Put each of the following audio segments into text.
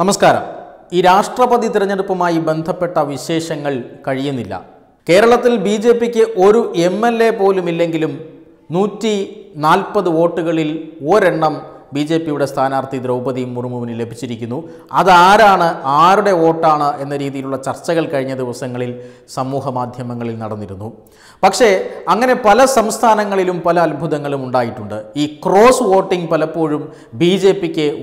നമസ്കാരം ഈ രാഷ്ട്രപതി തിരഞ്ഞെടുപ്പുമായി ബന്ധപ്പെട്ട വിശേഷങ്ങൾ കഴിയുന്നില്ല കേരളത്തിൽ ബി ജെ പിക്ക് ഒരു എം എൽ എ പോലുമില്ലെങ്കിലും നൂറ്റി നാൽപ്പത് വോട്ടുകളിൽ ഒരെണ്ണം ബി ജെ പിയുടെ സ്ഥാനാർത്ഥി ദ്രൗപദി മുർമുവിന് ലഭിച്ചിരിക്കുന്നു അതാരാണ് ആരുടെ വോട്ടാണ് എന്ന രീതിയിലുള്ള ചർച്ചകൾ കഴിഞ്ഞ ദിവസങ്ങളിൽ സമൂഹ മാധ്യമങ്ങളിൽ നടന്നിരുന്നു പക്ഷേ അങ്ങനെ പല സംസ്ഥാനങ്ങളിലും പല അത്ഭുതങ്ങളും ഉണ്ടായിട്ടുണ്ട് ഈ ക്രോസ് വോട്ടിംഗ് പലപ്പോഴും ബി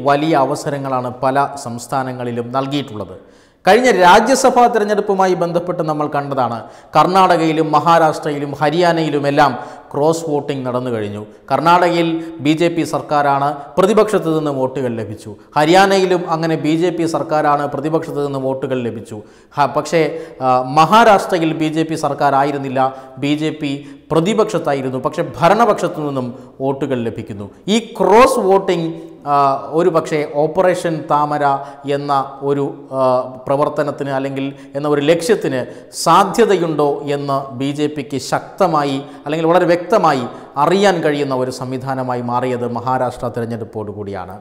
വലിയ അവസരങ്ങളാണ് പല സംസ്ഥാനങ്ങളിലും നൽകിയിട്ടുള്ളത് കഴിഞ്ഞ രാജ്യസഭാ തിരഞ്ഞെടുപ്പുമായി ബന്ധപ്പെട്ട് നമ്മൾ കണ്ടതാണ് കർണാടകയിലും മഹാരാഷ്ട്രയിലും ഹരിയാനയിലുമെല്ലാം ക്രോസ് വോട്ടിംഗ് നടന്നു കഴിഞ്ഞു കർണാടകയിൽ ബി ജെ പി സർക്കാരാണ് പ്രതിപക്ഷത്തു നിന്ന് വോട്ടുകൾ ലഭിച്ചു ഹരിയാനയിലും അങ്ങനെ ബി ജെ പി സർക്കാരാണ് പ്രതിപക്ഷത്തു നിന്ന് വോട്ടുകൾ ലഭിച്ചു പക്ഷേ മഹാരാഷ്ട്രയിൽ ബി ജെ പി സർക്കാരായിരുന്നില്ല ബി ജെ പി പ്രതിപക്ഷത്തായിരുന്നു പക്ഷേ ഭരണപക്ഷത്തു നിന്നും വോട്ടുകൾ ലഭിക്കുന്നു ഈ ക്രോസ് വോട്ടിംഗ് ഒരു പക്ഷേ ഓപ്പറേഷൻ താമര എന്ന ഒരു പ്രവർത്തനത്തിന് അല്ലെങ്കിൽ എന്ന ഒരു ലക്ഷ്യത്തിന് സാധ്യതയുണ്ടോ എന്ന് ബി ജെ പിക്ക് ശക്തമായി അല്ലെങ്കിൽ വളരെ വ്യക്തമായി അറിയാൻ കഴിയുന്ന ഒരു സംവിധാനമായി മാറിയത് മഹാരാഷ്ട്ര തിരഞ്ഞെടുപ്പോടുകൂടിയാണ്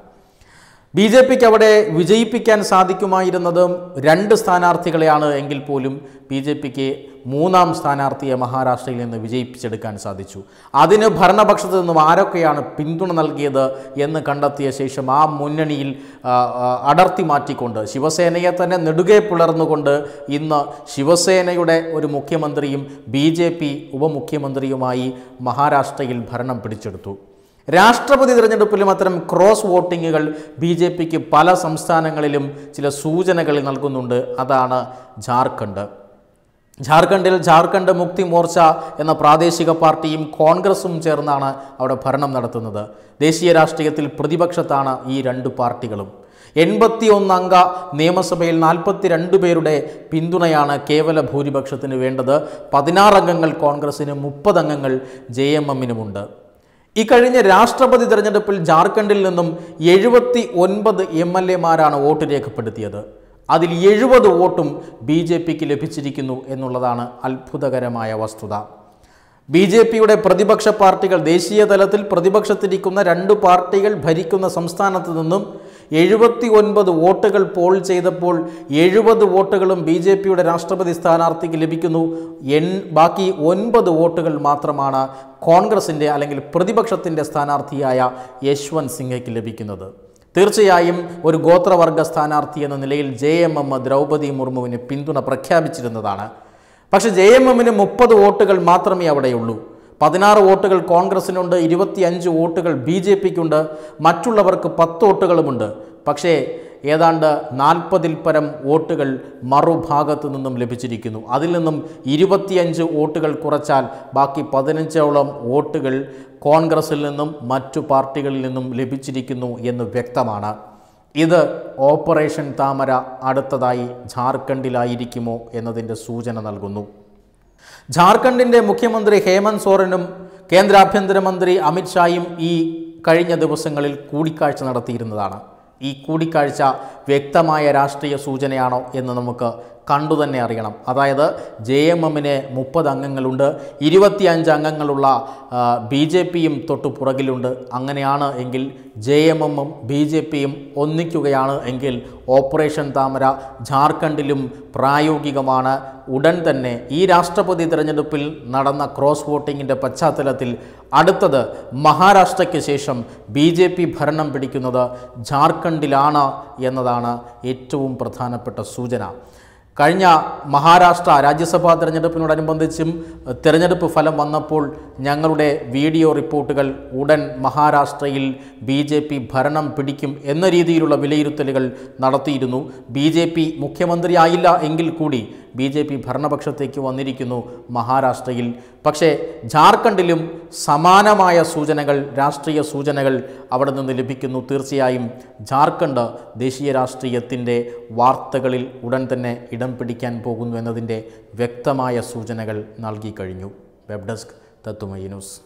ബി ജെ പിക്ക് അവിടെ വിജയിപ്പിക്കാൻ സാധിക്കുമായിരുന്നതും രണ്ട് സ്ഥാനാർത്ഥികളെയാണ് എങ്കിൽ പോലും ബി ജെ പിക്ക് മൂന്നാം സ്ഥാനാർത്ഥിയെ മഹാരാഷ്ട്രയിൽ നിന്ന് വിജയിപ്പിച്ചെടുക്കാൻ സാധിച്ചു അതിന് ഭരണപക്ഷത്തു നിന്നും ആരൊക്കെയാണ് പിന്തുണ നൽകിയത് എന്ന് കണ്ടെത്തിയ ശേഷം ആ മുന്നണിയിൽ അടർത്തി മാറ്റിക്കൊണ്ട് ശിവസേനയെ തന്നെ നെടുകെ പുലർന്നുകൊണ്ട് ഇന്ന് ശിവസേനയുടെ ഒരു മുഖ്യമന്ത്രിയും ബി ജെ പി ഉപമുഖ്യമന്ത്രിയുമായി മഹാരാഷ്ട്രയിൽ ഭരണം പിടിച്ചെടുത്തു രാഷ്ട്രപതി തിരഞ്ഞെടുപ്പിലും അത്തരം ക്രോസ് വോട്ടിങ്ങുകൾ ബി ജെ പിക്ക് പല സംസ്ഥാനങ്ങളിലും ചില സൂചനകൾ നൽകുന്നുണ്ട് അതാണ് ജാർഖണ്ഡ് ജാർഖണ്ഡിൽ ജാർഖണ്ഡ് മുക്തി മോർച്ച എന്ന പ്രാദേശിക പാർട്ടിയും കോൺഗ്രസും ചേർന്നാണ് അവിടെ ഭരണം നടത്തുന്നത് ദേശീയ രാഷ്ട്രീയത്തിൽ പ്രതിപക്ഷത്താണ് ഈ രണ്ട് പാർട്ടികളും ഒന്നംഗ നിയമസഭയിൽ രണ്ട് പേരുടെ പിന്തുണയാണ് കേവല ഭൂരിപക്ഷത്തിന് വേണ്ടത് പതിനാറ് അംഗങ്ങൾ കോൺഗ്രസിന് മുപ്പത് അംഗങ്ങൾ ജെ എം എമ്മിനുമുണ്ട് ഇക്കഴിഞ്ഞ രാഷ്ട്രപതി തെരഞ്ഞെടുപ്പിൽ ജാർഖണ്ഡിൽ നിന്നും എഴുപത്തി ഒൻപത് എം എൽ എമാരാണ് വോട്ട് രേഖപ്പെടുത്തിയത് അതിൽ എഴുപത് വോട്ടും ബി ജെ പിക്ക് ലഭിച്ചിരിക്കുന്നു എന്നുള്ളതാണ് അത്ഭുതകരമായ വസ്തുത ബി ജെ പിയുടെ പ്രതിപക്ഷ പാർട്ടികൾ ദേശീയ തലത്തിൽ പ്രതിപക്ഷത്തിരിക്കുന്ന രണ്ട് പാർട്ടികൾ ഭരിക്കുന്ന സംസ്ഥാനത്ത് നിന്നും എഴുപത്തി ഒൻപത് വോട്ടുകൾ പോൾ ചെയ്തപ്പോൾ എഴുപത് വോട്ടുകളും ബി ജെ പിയുടെ രാഷ്ട്രപതി സ്ഥാനാർത്ഥിക്ക് ലഭിക്കുന്നു എൺ ബാക്കി ഒൻപത് വോട്ടുകൾ മാത്രമാണ് കോൺഗ്രസിൻ്റെ അല്ലെങ്കിൽ പ്രതിപക്ഷത്തിൻ്റെ സ്ഥാനാർത്ഥിയായ യശ്വന്ത് സിംഗയ്ക്ക് ലഭിക്കുന്നത് തീർച്ചയായും ഒരു ഗോത്രവർഗ സ്ഥാനാർത്ഥി എന്ന നിലയിൽ ജെ എം എം ദ്രൗപതി മുർമുവിന് പിന്തുണ പ്രഖ്യാപിച്ചിരുന്നതാണ് പക്ഷേ ജെ എം എമ്മിന് മുപ്പത് വോട്ടുകൾ മാത്രമേ അവിടെയുള്ളൂ പതിനാറ് വോട്ടുകൾ കോൺഗ്രസിനുണ്ട് ഇരുപത്തിയഞ്ച് വോട്ടുകൾ ബി ജെ പിക്കുണ്ട് മറ്റുള്ളവർക്ക് പത്ത് വോട്ടുകളുമുണ്ട് പക്ഷേ ഏതാണ്ട് നാൽപ്പതിൽ പരം വോട്ടുകൾ മറുഭാഗത്തു നിന്നും ലഭിച്ചിരിക്കുന്നു അതിൽ നിന്നും ഇരുപത്തിയഞ്ച് വോട്ടുകൾ കുറച്ചാൽ ബാക്കി പതിനഞ്ചോളം വോട്ടുകൾ കോൺഗ്രസിൽ നിന്നും മറ്റു പാർട്ടികളിൽ നിന്നും ലഭിച്ചിരിക്കുന്നു എന്ന് വ്യക്തമാണ് ഇത് ഓപ്പറേഷൻ താമര അടുത്തതായി ഝാർഖണ്ഡിലായിരിക്കുമോ എന്നതിൻ്റെ സൂചന നൽകുന്നു ഝാർഖണ്ഡിൻ്റെ മുഖ്യമന്ത്രി ഹേമന്ത് സോറനും കേന്ദ്ര ആഭ്യന്തരമന്ത്രി അമിത്ഷായും ഈ കഴിഞ്ഞ ദിവസങ്ങളിൽ കൂടിക്കാഴ്ച നടത്തിയിരുന്നതാണ് ഈ കൂടിക്കാഴ്ച വ്യക്തമായ രാഷ്ട്രീയ സൂചനയാണോ എന്ന് നമുക്ക് കണ്ടു തന്നെ അറിയണം അതായത് ജെ എം എമ്മിന് മുപ്പത് അംഗങ്ങളുണ്ട് ഇരുപത്തിയഞ്ച് അംഗങ്ങളുള്ള ബി ജെ പിയും തൊട്ടു പുറകിലുണ്ട് അങ്ങനെയാണ് എങ്കിൽ ജെ എം എമ്മും ബി ജെ പിയും ഒന്നിക്കുകയാണ് എങ്കിൽ ഓപ്പറേഷൻ താമര ജാർഖണ്ഡിലും പ്രായോഗികമാണ് ഉടൻ തന്നെ ഈ രാഷ്ട്രപതി തിരഞ്ഞെടുപ്പിൽ നടന്ന ക്രോസ് വോട്ടിങ്ങിൻ്റെ പശ്ചാത്തലത്തിൽ അടുത്തത് മഹാരാഷ്ട്രയ്ക്ക് ശേഷം ബി ജെ പി ഭരണം പിടിക്കുന്നത് ജാർഖണ്ഡിലാണ് എന്നതാണ് ഏറ്റവും പ്രധാനപ്പെട്ട സൂചന കഴിഞ്ഞ മഹാരാഷ്ട്ര രാജ്യസഭാ തെരഞ്ഞെടുപ്പിനോടനുബന്ധിച്ചും തെരഞ്ഞെടുപ്പ് ഫലം വന്നപ്പോൾ ഞങ്ങളുടെ വീഡിയോ റിപ്പോർട്ടുകൾ ഉടൻ മഹാരാഷ്ട്രയിൽ ബി ജെ പി ഭരണം പിടിക്കും എന്ന രീതിയിലുള്ള വിലയിരുത്തലുകൾ നടത്തിയിരുന്നു ബി ജെ പി മുഖ്യമന്ത്രിയായില്ല എങ്കിൽ കൂടി ബി ജെ പി ഭരണപക്ഷത്തേക്ക് വന്നിരിക്കുന്നു മഹാരാഷ്ട്രയിൽ പക്ഷേ ജാർഖണ്ഡിലും സമാനമായ സൂചനകൾ രാഷ്ട്രീയ സൂചനകൾ അവിടെ നിന്ന് ലഭിക്കുന്നു തീർച്ചയായും ജാർഖണ്ഡ് ദേശീയ രാഷ്ട്രീയത്തിൻ്റെ വാർത്തകളിൽ ഉടൻ തന്നെ ഇടം പിടിക്കാൻ പോകുന്നു എന്നതിൻ്റെ വ്യക്തമായ സൂചനകൾ നൽകിക്കഴിഞ്ഞു വെബ് ഡെസ്ക് തത്വമയി ന്യൂസ്